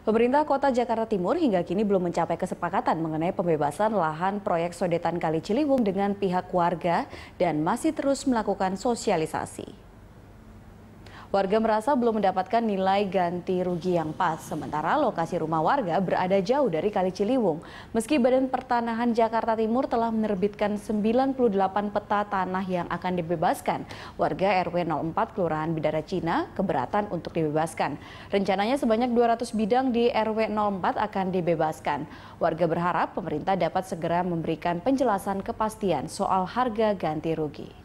Pemerintah Kota Jakarta Timur hingga kini belum mencapai kesepakatan mengenai pembebasan lahan proyek sodetan Kali Ciliwung dengan pihak warga dan masih terus melakukan sosialisasi. Warga merasa belum mendapatkan nilai ganti rugi yang pas, sementara lokasi rumah warga berada jauh dari Kali Ciliwung. Meski Badan Pertanahan Jakarta Timur telah menerbitkan 98 peta tanah yang akan dibebaskan, warga RW 04 Kelurahan Bidara Cina keberatan untuk dibebaskan. Rencananya sebanyak 200 bidang di RW 04 akan dibebaskan. Warga berharap pemerintah dapat segera memberikan penjelasan kepastian soal harga ganti rugi.